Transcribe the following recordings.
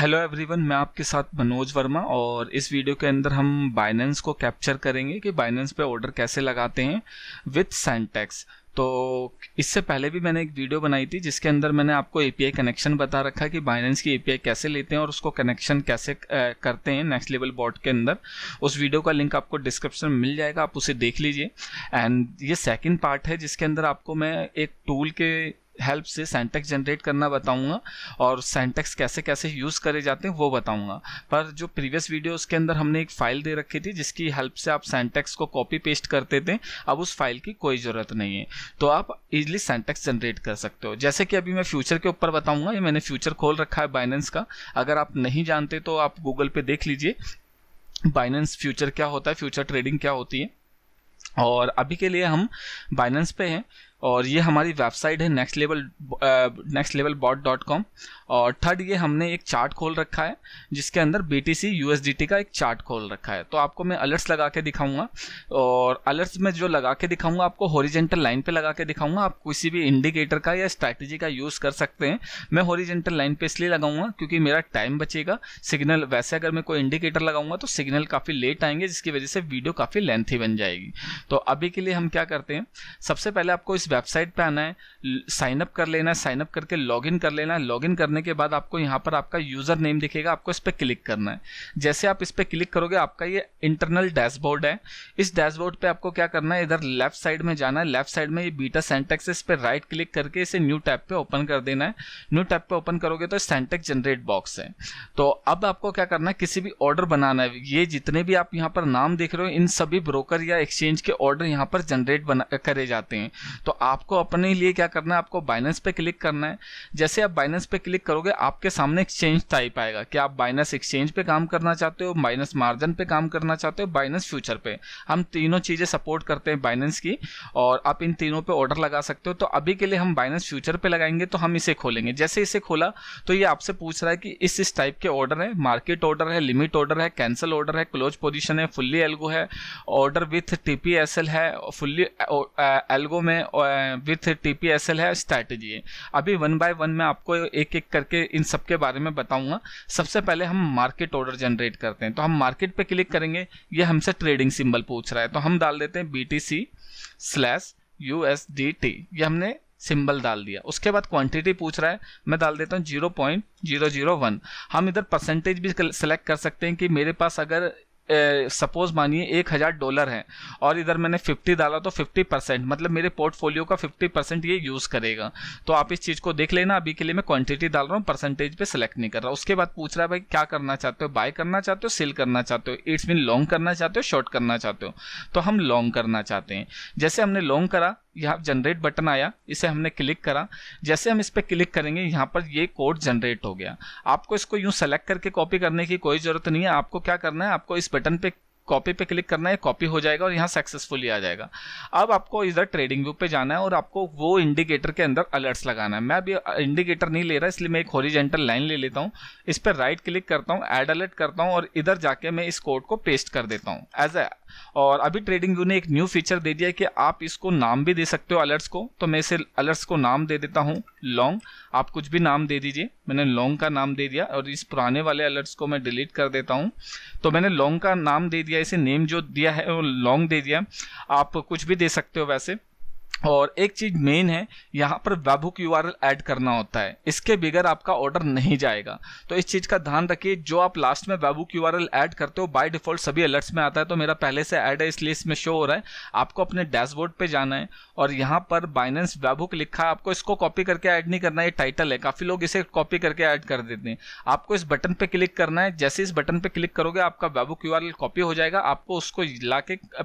hello everyone मैं आपके साथ मनोज वर्मा और इस वीडियो के अंदर हम बाइनेंस को कैप्चर करेंगे कि बाइनेंस पे ऑर्डर कैसे लगाते हैं विथ सेंटेक्स तो इससे पहले भी मैंने एक वीडियो बनाई थी जिसके अंदर मैंने आपको एपीआई कनेक्शन बता रखा है कि बाइनेंस की एपीआई कैसे लेते हैं और उसको कनेक्शन कैसे करते हैं नेक्स्ट लेवल बॉट के अंदर उस वीडियो का लिंक आपको डिस्क्रिप्शन में मिल जाएगा आप उसे देख लीजिए एंड ये सेकेंड पार्ट है जिसके अंदर आपको मैं एक टूल के हेल्प से सेंटेक्स जनरेट करना बताऊंगा और सेंटेक्स कैसे कैसे यूज़ करे जाते हैं वो बताऊंगा पर जो प्रीवियस वीडियो उसके अंदर हमने एक फ़ाइल दे रखी थी जिसकी हेल्प से आप सेंटेक्स को कॉपी पेस्ट करते थे अब उस फाइल की कोई ज़रूरत नहीं है तो आप इजिली सेंटेक्स जनरेट कर सकते हो जैसे कि अभी मैं फ्यूचर के ऊपर बताऊंगा ये मैंने फ्यूचर खोल रखा है बाइनेंस का अगर आप नहीं जानते तो आप गूगल पे देख लीजिए बाइनेंस फ्यूचर क्या होता है फ्यूचर ट्रेडिंग क्या होती है और अभी के लिए हम बाइनेंस पे हैं और ये हमारी वेबसाइट है next level next level bot dot com और थर्ड ये हमने एक चार्ट खोल रखा है जिसके अंदर B T C U S D T का एक चार्ट खोल रखा है तो आपको मैं अलर्ट्स लगा के दिखाऊंगा और अलर्ट्स में जो लगा के दिखाऊंगा आपको हॉरिजेंटल लाइन पे लगा के दिखाऊंगा आप किसी भी इंडिकेटर का या स्ट्रैटेजी का यूज़ कर सकते हैं मैं हॉरिजेंटल लाइन पे इसलिए लगाऊंगा क्योंकि मेरा टाइम बचेगा सिग्नल वैसे अगर मैं कोई इंडिकेटर लगाऊंगा तो सिग्नल काफ़ी लेट आएंगे जिसकी वजह से वीडियो काफ़ी लेंथी बन जाएगी तो अभी के लिए हम क्या करते हैं सबसे पहले आपको इस वेबसाइट पे आना है साइन अप कर लेना है साइन अप करके लॉगिन कर लेना है लॉगिन करने के बाद आपको यहाँ पर आपका यूज़र नेम दिखेगा आपको इस पर क्लिक करना है जैसे आप इस पर क्लिक करोगे आपका ये इंटरनल डैशबोर्ड है इस डैशबोर्ड पे आपको क्या करना है इधर लेफ्ट साइड में जाना है लेफ्ट साइड में ये बीटा सेंटेक्स है इस पर राइट क्लिक करके इसे न्यू टैप पे ओपन कर देना है न्यू टैप पे ओपन करोगे तो सेंटेक्स जनरेट बॉक्स है तो अब आपको क्या करना है किसी भी ऑर्डर बनाना है ये जितने भी आप यहाँ पर नाम देख रहे हो इन सभी ब्रोकर या एक्सचेंज के ऑर्डर यहाँ पर जनरेट करे जाते हैं तो आपको अपने लिए क्या करना है आपको बाइनेंस पे क्लिक करना है जैसे आप बाइनेंस पे क्लिक करोगे आपके सामने एक्सचेंज टाइप आएगा कि आप बाइनेंस एक्सचेंज पे काम करना चाहते हो बाइनेंस मार्जिन पे काम करना चाहते हो बाइनेंस फ्यूचर पे हम तीनों चीज़ें सपोर्ट करते हैं बाइनेंस की और आप इन तीनों पर ऑर्डर लगा सकते हो तो अभी के लिए हम बाइनेंस फ्यूचर पर लगाएंगे तो हम इसे खोलेंगे जैसे इसे खोला तो ये आपसे पूछ रहा है कि इस इस टाइप के ऑर्डर है मार्केट ऑर्डर है लिमिट ऑर्डर है कैंसिल ऑर्डर है क्लोज पोजिशन है फुल्ली एल्गो है ऑर्डर विथ टी है फुल्ली एल्गो में और विथ टीपीएसएल है स्ट्रैटेजी है अभी वन बाय वन मैं आपको एक एक करके इन सब के बारे में बताऊंगा सबसे पहले हम मार्केट ऑर्डर जनरेट करते हैं तो हम मार्केट पे क्लिक करेंगे ये हमसे ट्रेडिंग सिंबल पूछ रहा है तो हम डाल देते हैं B T C slash U S D T ये हमने सिंबल डाल दिया उसके बाद क्वांटिटी पूछ रहा है मैं डाल देता हूँ zero point zero zero one हम इधर परसेंटेज भी सेलेक्ट कर सकते हैं कि मेरे पास अगर सपोज मानिए एक हज़ार डॉलर है और इधर मैंने फिफ्टी डाला तो फिफ्टी परसेंट मतलब मेरे पोर्टफोलियो का फिफ्टी परसेंट ये यूज़ करेगा तो आप इस चीज़ को देख लेना अभी के लिए मैं क्वांटिटी डाल रहा हूँ परसेंटेज पे सेलेक्ट नहीं कर रहा उसके बाद पूछ रहा है भाई क्या करना चाहते हो बाय करना चाहते हो सेल करना चाहते हो इट्स मीन लॉन्ग करना चाहते हो शॉर्ट करना चाहते हो तो हम लॉन्ग करना चाहते हैं जैसे हमने लॉन्ग करा यहाँ जनरेट बटन आया इसे हमने क्लिक करा जैसे हम इस पर क्लिक करेंगे यहाँ पर ये कोड जनरेट हो गया आपको इसको यूँ सेलेक्ट करके कॉपी करने की कोई ज़रूरत नहीं है आपको क्या करना है आपको इस बटन पे कॉपी पे क्लिक करना है कॉपी हो जाएगा और यहाँ सक्सेसफुली आ जाएगा अब आपको इधर ट्रेडिंग व्यू पे जाना है और आपको वो इंडिकेटर के अंदर अलर्ट्स लगाना है मैं अभी इंडिकेटर नहीं ले रहा इसलिए मैं एक होरिजेंटल लाइन ले लेता हूँ इस पर राइट क्लिक करता हूँ एड अलर्ट करता हूँ और इधर जाके मैं इस कोड को पेस्ट कर देता हूँ एज ए और अभी ट्रेडिंग व्यू ने एक न्यू फीचर दे दिया है कि आप इसको नाम भी दे सकते हो अलर्ट्स को तो मैं इसे अलर्ट्स को नाम दे देता हूँ लॉन्ग आप कुछ भी नाम दे दीजिए मैंने लॉन्ग का नाम दे दिया और इस पुराने वाले अलर्ट्स को मैं डिलीट कर देता हूँ तो मैंने लॉन्ग का नाम दे दिया इसे नेम जो दिया है वो लॉन्ग दे दिया आप कुछ भी दे सकते हो वैसे और एक चीज मेन है यहाँ पर वेबुक यू एड करना होता है इसके बिगर आपका ऑर्डर नहीं जाएगा तो इस चीज का ध्यान रखिए जो आप लास्ट में वेबुक यू एड करते हो बाय डिफॉल्ट सभी अलर्ट्स में आता है तो मेरा पहले से ऐड है इसलिए इसमें शो हो रहा है आपको अपने डैशबोर्ड पे जाना है और यहाँ पर बाइनेंस वेबुक लिखा है आपको इसको कॉपी करके ऐड नहीं करना ये टाइटल है काफी लोग इसे कॉपी करके ऐड कर देते हैं आपको इस बटन पे क्लिक करना है जैसे इस बटन पे क्लिक करोगे आपका वेबुक यू कॉपी हो जाएगा आपको उसको ला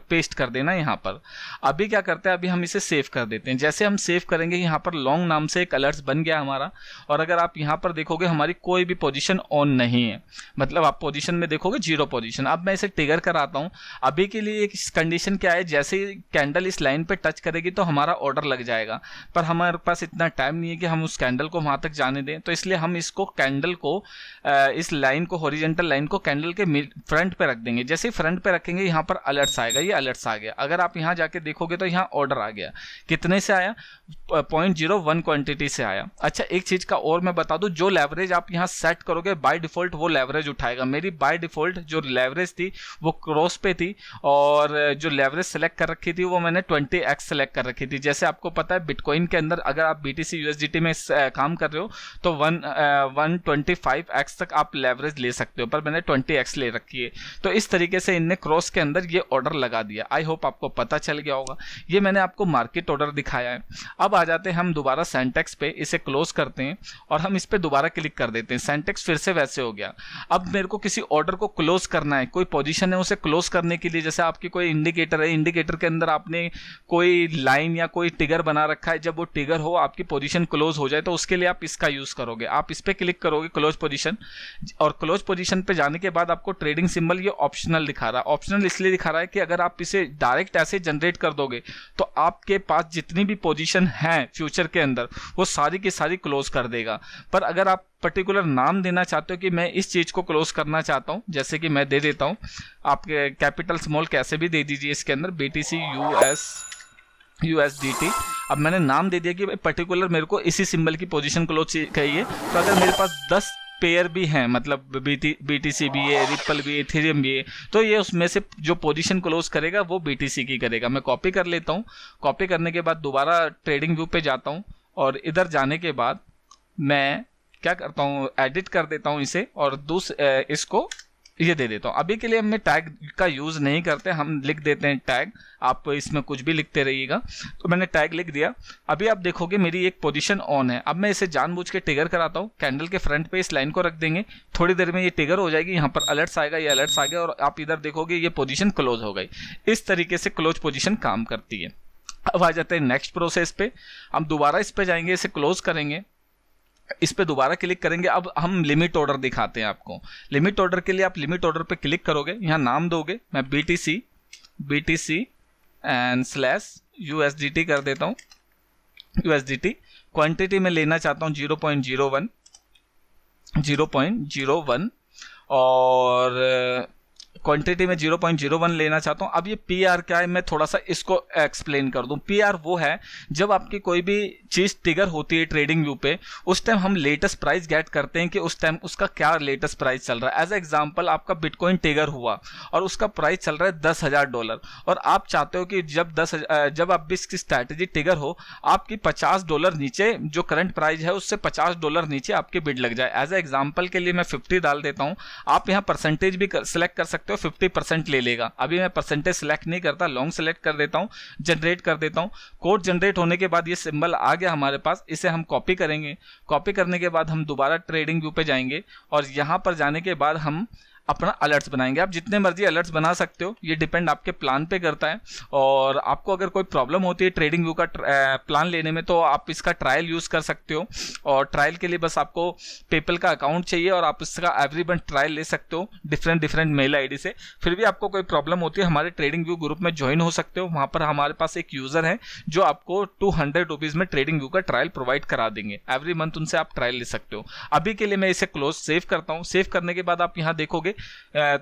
पेस्ट कर देना है यहाँ पर अभी क्या करते हैं अभी हम इसे सेव सेव कर देते हैं जैसे हम सेव करेंगे यहाँ पर लॉन्ग नाम से एक अलर्ट्स बन गया हमारा और अगर आप यहाँ पर देखोगे हमारी कोई भी पोजीशन ऑन नहीं है मतलब आप पोजीशन में देखोगे जीरो पोजीशन अब मैं इसे टिगर कराता हूँ अभी के लिए एक कंडीशन क्या है जैसे कैंडल इस लाइन पर टच करेगी तो हमारा ऑर्डर लग जाएगा पर हमारे पास इतना टाइम नहीं है कि हम उस कैंडल को वहाँ तक जाने दें तो इसलिए हम इसको कैंडल को इस लाइन को हॉरिजेंटल लाइन को कैंडल के फ्रंट पे रख देंगे जैसे फ्रंट पे रखेंगे यहाँ पर अलर्ट्स आएगा ये अलर्ट्स आ गया अगर आप यहाँ जाके देखोगे तो यहाँ ऑर्डर आ गया कितने से आया पॉइंट जीरो वन क्वान्टिटी से आया अच्छा एक चीज़ का और मैं बता दूं जो लेवरेज आप यहाँ सेट करोगे बाय डिफ़ॉल्ट वो लेवरेज उठाएगा मेरी बाय डिफ़ॉल्ट जो लेवरेज थी वो क्रॉस पे थी और जो लेवरेज सेलेक्ट कर रखी थी वो मैंने ट्वेंटी एक्स सेलेक्ट कर रखी थी जैसे आपको पता है बिटकॉइन के अंदर अगर आप बी यूएसडीटी में काम कर रहे हो तो one one twenty five x तक आप लेवरेज ले सकते हो पर मैंने ट्वेंटी एक्स ले रखी है तो इस तरीके से इनने क्रॉस के अंदर ये ऑर्डर लगा दिया आई होप आपको पता चल गया होगा ये मैंने आपको मार्केट राइट ऑर्डर दिखाया है अब आ जाते हैं हम दोबारा सेंटेक्स पे इसे क्लोज करते हैं और हम इस पर दोबारा क्लिक कर देते हैं सेंटेक्स फिर से वैसे हो गया अब मेरे को किसी ऑर्डर को क्लोज करना है कोई पोजिशन है उसे क्लोज करने के लिए जैसे आपकी कोई इंडिकेटर है इंडिकेटर के अंदर आपने कोई लाइन या कोई टिगर बना रखा है जब वो टिगर हो आपकी पोजिशन क्लोज हो जाए तो उसके लिए आप इसका यूज़ करोगे आप इस पर क्लिक करोगे क्लोज पोजिशन और क्लोज पोजिशन पर जाने के बाद आपको ट्रेडिंग सिंबल ये ऑप्शनल दिखा रहा है ऑप्शनल इसलिए दिखा रहा है कि अगर आप इसे डायरेक्ट ऐसे जनरेट कर दोगे तो आपके पास पास जितनी भी पोजीशन है फ्यूचर के अंदर वो सारी की सारी क्लोज कर देगा पर अगर आप पर्टिकुलर नाम देना चाहते हो कि मैं इस चीज़ को क्लोज करना चाहता हूँ जैसे कि मैं दे देता हूँ आप कैपिटल स्मॉल कैसे भी दे दीजिए इसके अंदर B T C U S U S D T अब मैंने नाम दे दिया कि पर्टिकुलर मेरे को इसी सिंबल की पोजीशन क्लोज चाहिए तो अगर मेरे पास दस पेयर भी हैं मतलब बी टी सी भी है रिपल भी इथेरियम भी है तो ये उसमें से जो पोजीशन क्लोज करेगा वो बी टी सी की करेगा मैं कॉपी कर लेता हूँ कॉपी करने के बाद दोबारा ट्रेडिंग व्यू पे जाता हूँ और इधर जाने के बाद मैं क्या करता हूँ एडिट कर देता हूँ इसे और दूस इसको ये दे देता हूँ अभी के लिए हमें टैग का यूज़ नहीं करते हम लिख देते हैं टैग आप इसमें कुछ भी लिखते रहिएगा तो मैंने टैग लिख दिया अभी आप देखोगे मेरी एक पोजीशन ऑन है अब मैं इसे जानबूझ के टिगर कराता हूँ कैंडल के फ्रंट पे इस लाइन को रख देंगे थोड़ी देर में ये टिगर हो जाएगी यहाँ पर अलर्ट्स आएगा ये अलर्ट्स आ गया और आप इधर देखोगे ये पोजिशन क्लोज हो गई इस तरीके से क्लोज पोजिशन काम करती है अब आ जाते हैं नेक्स्ट प्रोसेस पे हम दोबारा इस पे जाएंगे इसे क्लोज करेंगे इस पर दोबारा क्लिक करेंगे अब हम लिमिट ऑर्डर दिखाते हैं आपको लिमिट ऑर्डर के लिए आप लिमिट ऑर्डर पर क्लिक करोगे यहाँ नाम दोगे मैं B T C B T C and slash U S D T कर देता हूँ U S D T quantity में लेना चाहता हूँ zero point zero one zero point zero one और क्वांटिटी में 0.01 लेना चाहता हूँ अब ये पी आर क्या है मैं थोड़ा सा इसको एक्सप्लेन कर दूँ पी आर वो है जब आपकी कोई भी चीज़ टिगर होती है ट्रेडिंग व्यू पे उस टाइम हम लेटेस्ट प्राइस गेट करते हैं कि उस टाइम उसका क्या लेटेस्ट प्राइस चल रहा है एज एग्जाम्पल आपका बिटकॉइन टिगर हुआ और उसका प्राइस चल रहा है दस हजार डॉलर और आप चाहते हो कि जब दस जब आप इसकी स्ट्रैटेजी टिगर हो आपकी पचास डॉलर नीचे जो करंट प्राइस है उससे पचास डॉलर नीचे आपकी बिड लग जाए एज ए एग्जाम्पल के लिए मैं फिफ्टी डाल देता हूँ आप यहाँ परसेंटेज भी सिलेक्ट कर, कर सकते हो तो 50 परसेंट ले लेगा अभी मैं परसेंटेज सेलेक्ट नहीं करता लॉन्ग सेलेक्ट कर देता हूँ जनरेट कर देता हूँ कोड जनरेट होने के बाद ये सिंबल आ गया हमारे पास इसे हम कॉपी करेंगे कॉपी करने के बाद हम दोबारा ट्रेडिंग व्यू पे जाएंगे और यहाँ पर जाने के बाद हम अपना अलर्ट्स बनाएंगे आप जितने मर्जी अलर्ट्स बना सकते हो ये डिपेंड आपके प्लान पे करता है और आपको अगर कोई प्रॉब्लम होती है ट्रेडिंग व्यू का प्लान लेने में तो आप इसका ट्रायल यूज़ कर सकते हो और ट्रायल के लिए बस आपको पेपल का अकाउंट चाहिए और आप इसका एवरी मंथ ट्रायल ले सकते हो डिफरेंट डिफरेंट मेल आई से फिर भी आपको कोई प्रॉब्लम होती है हमारे ट्रेडिंग व्यू ग्रुप में ज्वाइन हो सकते हो वहाँ पर हमारे पास एक यूज़र है जो आपको टू हंड्रेड रुपीज़ में ट्रेडिंग व्यू का ट्रायल प्रोवाइड करा देंगे एवरी मंथ उनसे आप ट्रायल ले सकते हो अभी के लिए मैं इसे क्लोज सेव करता हूँ सेव करने के बाद आप यहाँ देखोगे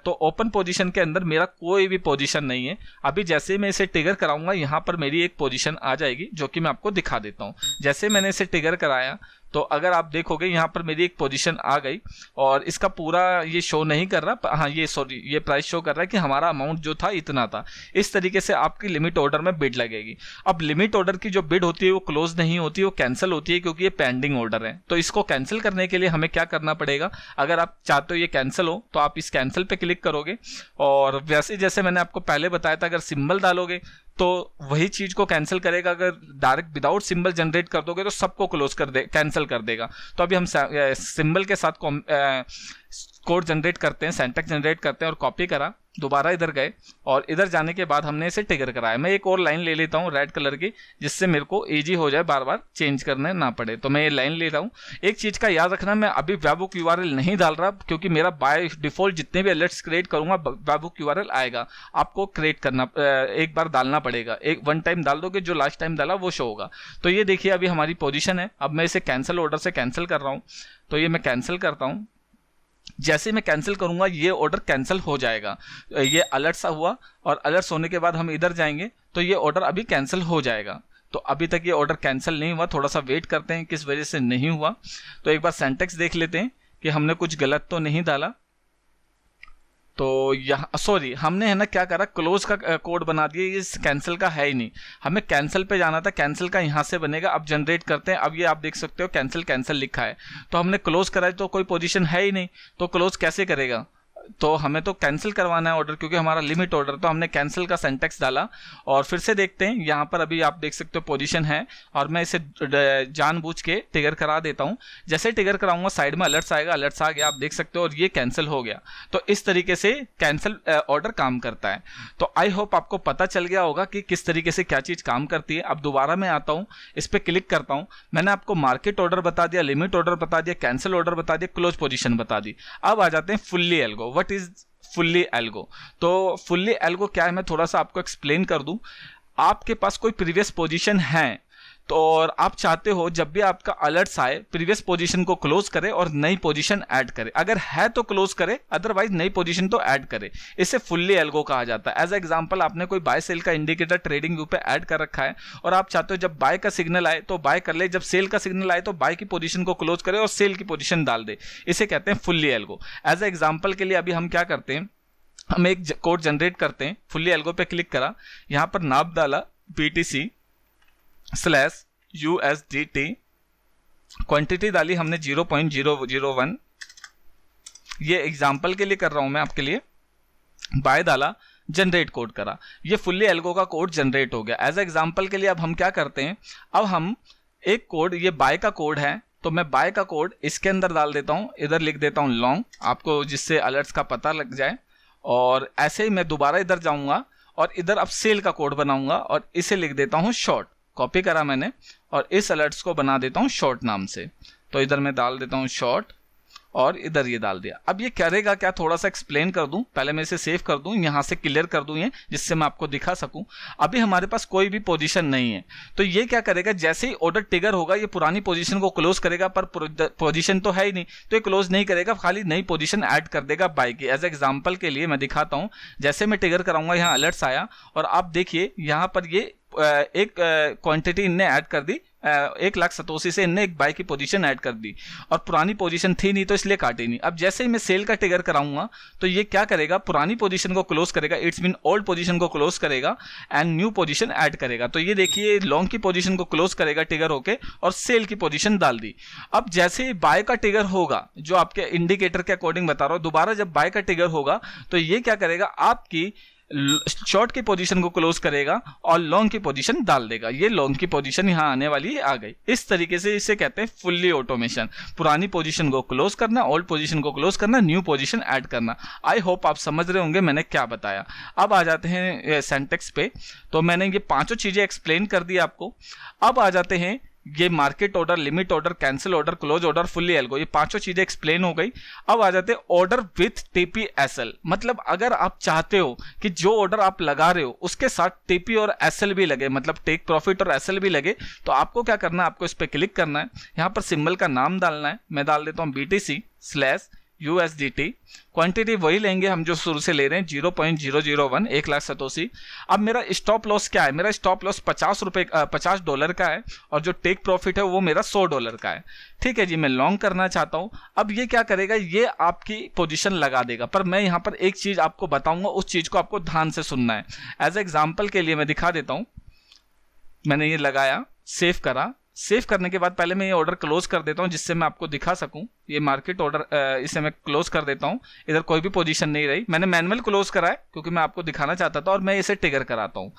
तो ओपन पोजीशन के अंदर मेरा कोई भी पोजीशन नहीं है अभी जैसे मैं इसे टिगर कराऊंगा यहाँ पर मेरी एक पोजीशन आ जाएगी जो कि मैं आपको दिखा देता हूँ जैसे मैंने इसे टिगर कराया तो अगर आप देखोगे यहाँ पर मेरी एक पोजीशन आ गई और इसका पूरा ये शो नहीं कर रहा हाँ ये सॉरी ये प्राइस शो कर रहा है कि हमारा अमाउंट जो था इतना था इस तरीके से आपकी लिमिट ऑर्डर में बिड लगेगी अब लिमिट ऑर्डर की जो बिड होती है वो क्लोज नहीं होती वो कैंसिल होती है क्योंकि ये पेंडिंग ऑर्डर है तो इसको कैंसिल करने के लिए हमें क्या करना पड़ेगा अगर आप चाहते हो ये कैंसिल हो तो आप इस कैंसिल पर क्लिक करोगे और वैसे जैसे मैंने आपको पहले बताया था अगर सिम्बल डालोगे तो वही चीज को कैंसिल करेगा अगर डायरेक्ट विदाउट सिंबल जनरेट कर दोगे तो सबको क्लोज कर दे कैंसिल कर देगा तो अभी हम सिंबल के साथ कोड जनरेट करते हैं सेंटेक्स जनरेट करते हैं और कॉपी करा दोबारा इधर गए और इधर जाने के बाद हमने इसे टिगर कराया मैं एक और लाइन ले लेता हूँ रेड कलर की जिससे मेरे को ईजी हो जाए बार बार चेंज करने ना पड़े तो मैं ये लाइन ले रहा हूँ एक चीज़ का याद रखना मैं अभी वेबुक यू नहीं डाल रहा क्योंकि मेरा बाय डिफॉल्ट जितने भी अलर्ट्स क्रिएट करूँगा वेबुक यू आएगा आपको क्रिएट करना एक बार डालना पड़ेगा एक वन टाइम डाल दोगे जो लास्ट टाइम डाला वो शो होगा तो ये देखिए अभी हमारी पोजिशन है अब मैं इसे कैंसिल ऑर्डर से कैंसिल कर रहा हूँ तो ये मैं कैंसिल करता हूँ जैसे मैं कैंसिल करूंगा ये ऑर्डर कैंसिल हो जाएगा ये अलर्ट सा हुआ और अलर्ट होने के बाद हम इधर जाएंगे तो ये ऑर्डर अभी कैंसिल हो जाएगा तो अभी तक ये ऑर्डर कैंसिल नहीं हुआ थोड़ा सा वेट करते हैं किस वजह से नहीं हुआ तो एक बार सेंटेक्स देख लेते हैं कि हमने कुछ गलत तो नहीं डाला तो यहाँ सॉरी हमने है ना क्या करा क्लोज का कोड बना दिया ये कैंसिल का है ही नहीं हमें कैंसिल पे जाना था कैंसिल का यहाँ से बनेगा अब जनरेट करते हैं अब ये आप देख सकते हो कैंसिल कैंसिल लिखा है तो हमने क्लोज करा तो कोई पोजिशन है ही नहीं तो क्लोज कैसे करेगा तो हमें तो कैंसिल करवाना है ऑर्डर क्योंकि हमारा लिमिट ऑर्डर तो हमने कैंसिल का सेंटेक्स डाला और फिर से देखते हैं यहाँ पर अभी आप देख सकते हो पोजीशन है और मैं इसे जानबूझ के टिगर करा देता हूँ जैसे टिगर कराऊंगा साइड में अलर्ट्स आएगा अलर्ट्स आ गया आप देख सकते हो और ये कैंसिल हो गया तो इस तरीके से कैंसिल ऑर्डर काम करता है तो आई होप आपको पता चल गया होगा कि किस तरीके से क्या चीज़ काम करती है अब दोबारा मैं आता हूँ इस पर क्लिक करता हूँ मैंने आपको मार्केट ऑर्डर बता दिया लिमिट ऑर्डर बता दिया कैंसिल ऑर्डर बता दिया क्लोज पोजिशन बता दी अब आ जाते हैं fully algo what is fully algo तो फुल्ली एल्गो क्या है मैं थोड़ा सा आपको एक्सप्लेन कर दूं आपके पास कोई प्रीवियस पोजीशन है तो और आप चाहते हो जब भी आपका अलर्ट्स आए प्रीवियस पोजीशन को क्लोज करें और नई पोजीशन ऐड करें अगर है तो क्लोज करें अदरवाइज नई पोजीशन तो ऐड करें इसे फुल्ली एल्गो कहा जाता है एज एग्जांपल आपने कोई बाय सेल का इंडिकेटर ट्रेडिंग व्यू पे ऐड कर रखा है और आप चाहते हो जब बाय का सिग्नल आए तो बाय कर ले जब सेल का सिग्नल आए तो बाय की पोजिशन को क्लोज करे और सेल की पोजिशन डाल दे इसे कहते हैं fully algo as a example के लिए अभी हम क्या करते हैं हम एक कोड जनरेट करते हैं फुल्ली एल्गो पे क्लिक करा यहाँ पर नाप डाला BTC slash U S D T quantity डाली हमने zero point zero zero one ये एग्जाम्पल के लिए कर रहा हूँ मैं आपके लिए बाय डाला जनरेट कोड करा ये फुल्ली एल्गो का कोड जनरेट हो गया एज एग्जाम्पल के लिए अब हम क्या करते हैं अब हम एक कोड ये बाय का कोड है तो मैं बाय का कोड इसके अंदर डाल देता हूँ इधर लिख देता हूँ लॉन्ग आपको जिससे अलर्ट्स का पता लग जाए और ऐसे ही मैं दोबारा इधर जाऊँगा और इधर अब सेल का कोड बनाऊंगा और इसे लिख देता हूँ शॉर्ट कॉपी करा मैंने और इस अलर्ट्स को बना देता हूँ शॉर्ट नाम से तो इधर मैं डाल देता हूँ शॉर्ट और इधर ये डाल दिया अब ये करेगा क्या थोड़ा सा एक्सप्लेन कर दूं पहले मैं इसे सेव कर दूं यहां से क्लियर कर दूं ये जिससे मैं आपको दिखा सकूं अभी हमारे पास कोई भी पोजीशन नहीं है तो ये क्या करेगा जैसे ही ऑर्डर टिगर होगा ये पुरानी पोजीशन को क्लोज करेगा पर पोजीशन तो है ही नहीं तो ये क्लोज नहीं करेगा खाली नई पोजिशन ऐड कर देगा बाइक की एज एग्जाम्पल के लिए मैं दिखाता हूँ जैसे मैं टिगर कराऊंगा यहाँ अलर्ट्स आया और आप देखिए यहाँ पर ये एक क्वांटिटी इनने ऐड कर दी एक लाख सतोसी से इनने एक बाई की पोजीशन ऐड कर दी और पुरानी पोजीशन थी नहीं तो इसलिए काटी नहीं अब जैसे ही मैं सेल का टिगर कराऊंगा तो ये क्या करेगा पुरानी पोजीशन को क्लोज करेगा इट्स मीन ओल्ड पोजीशन को क्लोज करेगा एंड न्यू पोजीशन ऐड करेगा तो ये देखिए लॉन्ग की पोजीशन को क्लोज करेगा टिगर होके और सेल की पोजीशन डाल दी अब जैसे ही बाय का टिगर होगा जो आपके इंडिकेटर के अकॉर्डिंग बता रहा हूँ दोबारा जब बाय का टिगर होगा तो ये क्या करेगा आपकी शॉर्ट की पोजीशन को क्लोज करेगा और लॉन्ग की पोजीशन डाल देगा ये लॉन्ग की पोजीशन यहाँ आने वाली आ गई इस तरीके से इसे कहते हैं फुल्ली ऑटोमेशन पुरानी पोजीशन को क्लोज करना ओल्ड पोजीशन को क्लोज करना न्यू पोजीशन ऐड करना आई होप आप समझ रहे होंगे मैंने क्या बताया अब आ जाते हैं सेंटेक्स पे तो मैंने ये पांचों चीज़ें एक्सप्लेन कर दी आपको अब आ जाते हैं ये market order limit order cancel order close order fully algo ये पांचों चीजें एक्सप्लेन हो गई अब आ जाते ऑर्डर विथ टीपीएसएल मतलब अगर आप चाहते हो कि जो ऑर्डर आप लगा रहे हो उसके साथ टीपी और एसएल भी लगे मतलब टेक प्रॉफिट और एसएल भी लगे तो आपको क्या करना है आपको इस पर क्लिक करना है यहाँ पर सिम्बल का नाम डालना है मैं डाल देता हूँ B T C slash USDT quantity वही लेंगे हम जो शुरू से ले रहे हैं जीरो पॉइंट जीरो एक लाख सतोसी अब मेरा स्टॉप लॉस क्या है मेरा स्टॉप लॉस पचास रुपये पचास डॉलर का है और जो टेक प्रॉफिट है वो मेरा 100 डॉलर का है ठीक है जी मैं लॉन्ग करना चाहता हूँ अब ये क्या करेगा ये आपकी पोजिशन लगा देगा पर मैं यहाँ पर एक चीज़ आपको बताऊँगा उस चीज़ को आपको ध्यान से सुनना है एज एग्जाम्पल के लिए मैं दिखा देता हूँ मैंने ये लगाया सेव करा सेव करने के बाद पहले मैं ये ऑर्डर क्लोज कर देता हूँ जिससे मैं आपको दिखा सकूँ ये मार्केट ऑर्डर इसे मैं क्लोज कर देता हूँ इधर कोई भी पोजीशन नहीं रही मैंने मैनुअल क्लोज करा है क्योंकि मैं आपको दिखाना चाहता था और मैं इसे टिगर कराता हूँ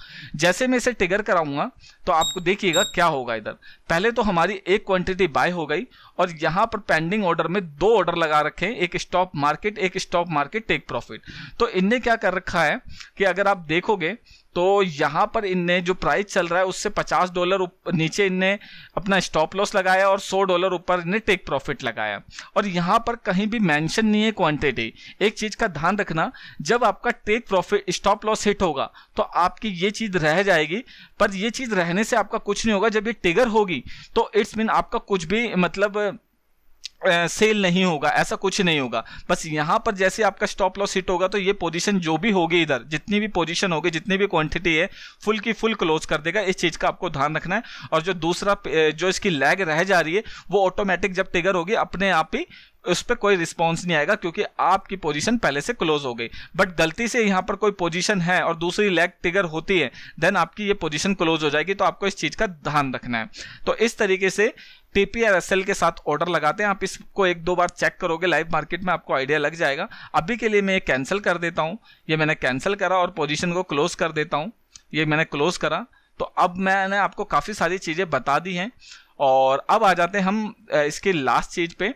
जैसे मैं इसे टिगर कराऊंगा तो आपको देखिएगा क्या होगा इधर पहले तो हमारी एक क्वांटिटी बाय हो गई और यहाँ पर पेंडिंग ऑर्डर में दो ऑर्डर लगा रखे हैं एक स्टॉप मार्केट एक स्टॉप मार्केट टेक प्रॉफिट तो इनने क्या कर रखा है कि अगर आप देखोगे तो यहाँ पर इनने जो प्राइस चल रहा है उससे 50 डॉलर नीचे इनने अपना स्टॉप लॉस लगाया और 100 डॉलर ऊपर इनने टेक प्रॉफिट लगाया और यहाँ पर कहीं भी मेंशन नहीं है क्वांटिटी एक चीज़ का ध्यान रखना जब आपका take profit stop loss hit होगा तो आपकी ये चीज़ रह जाएगी पर यह चीज़ रहने से आपका कुछ नहीं होगा जब ये टिगर होगी तो इट्स मीन आपका कुछ भी मतलब सेल नहीं होगा ऐसा कुछ नहीं होगा बस यहाँ पर जैसे आपका स्टॉप लॉस हिट होगा तो ये पोजीशन जो भी होगी इधर जितनी भी पोजीशन होगी जितनी भी क्वांटिटी है फुल की फुल क्लोज कर देगा इस चीज़ का आपको ध्यान रखना है और जो दूसरा जो इसकी लैग रह जा रही है वो ऑटोमेटिक जब टिगर होगी अपने आप ही उस पर कोई रिस्पॉन्स नहीं आएगा क्योंकि आपकी पोजीशन पहले से क्लोज हो गई बट गलती से यहाँ पर कोई पोजिशन है और दूसरी लेग टिगर होती है देन आपकी ये पोजिशन क्लोज हो जाएगी तो आपको इस चीज़ का ध्यान रखना है तो इस तरीके से टीपी के साथ ऑर्डर लगाते हैं आप इसको एक दो बार चेक करोगे लाइव मार्केट में आपको आइडिया लग जाएगा अभी के लिए मैं ये कैंसिल कर देता हूँ ये मैंने कैंसिल करा और पोजिशन को क्लोज कर देता हूँ ये मैंने क्लोज करा तो अब मैंने आपको काफ़ी सारी चीज़ें बता दी हैं और अब आ जाते हैं हम इसके लास्ट चीज़ पे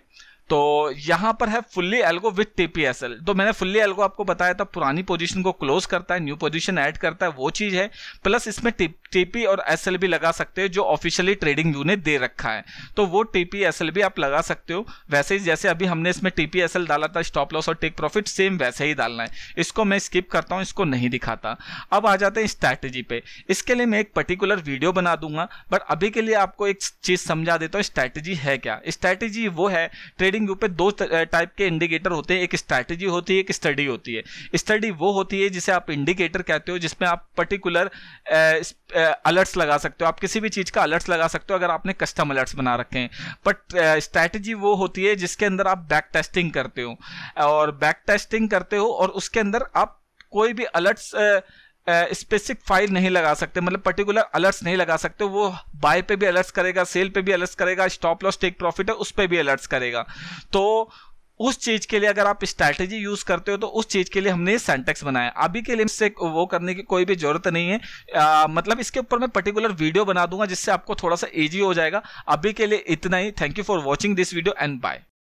तो यहां पर है फुल्ली एल्गो विथ टीपीएसएल तो मैंने फुल्ली एल्गो आपको बताया था पुरानी पोजीशन को क्लोज करता है न्यू पोजीशन ऐड करता है वो चीज़ है प्लस इसमें टीपी और एसएल भी लगा सकते हो जो ऑफिशियली ट्रेडिंग व्यू ने दे रखा है तो वो टीपी एसएल भी आप लगा सकते हो वैसे ही जैसे अभी हमने इसमें टीपी एसएल डाला था स्टॉप लॉस और टेक प्रॉफिट सेम वैसे ही डालना है इसको मैं स्किप करता हूँ इसको नहीं दिखाता अब आ जाते हैं स्ट्रैटेजी पे इसके लिए मैं एक पर्टिकुलर वीडियो बना दूंगा बट अभी के लिए आपको एक चीज़ समझा देता हूँ स्ट्रैटेजी है क्या स्ट्रैटेजी वो है ट्रेडिंग ट्रेडिंग व्यू पे दो टाइप के इंडिकेटर होते हैं एक स्ट्रैटेजी होती है एक स्टडी होती है स्टडी वो होती है जिसे आप इंडिकेटर कहते हो जिसमें आप पर्टिकुलर अलर्ट्स लगा सकते हो आप किसी भी चीज़ का अलर्ट्स लगा सकते हो अगर आपने कस्टम अलर्ट्स बना रखे हैं बट स्ट्रैटेजी वो होती है जिसके अंदर आप बैक टेस्टिंग करते हो और बैक टेस्टिंग करते हो और उसके अंदर आप कोई भी अलर्ट्स स्पेसिफिक फाइल नहीं लगा सकते मतलब पर्टिकुलर अलर्ट्स नहीं लगा सकते वो बाय पे भी अलर्ट्स करेगा सेल पे भी अलर्ट्स करेगा स्टॉप लॉस टेक प्रॉफिट है उस पर भी अलर्ट्स करेगा तो उस चीज के लिए अगर आप स्ट्रैटेजी यूज करते हो तो उस चीज के लिए हमने सेंटेक्स बनाया अभी के लिए इससे वो करने की कोई भी जरूरत नहीं है आ, मतलब इसके ऊपर मैं पर्टिकुलर वीडियो बना दूंगा जिससे आपको थोड़ा सा ईजी हो जाएगा अभी के लिए इतना ही thank you for watching this video and bye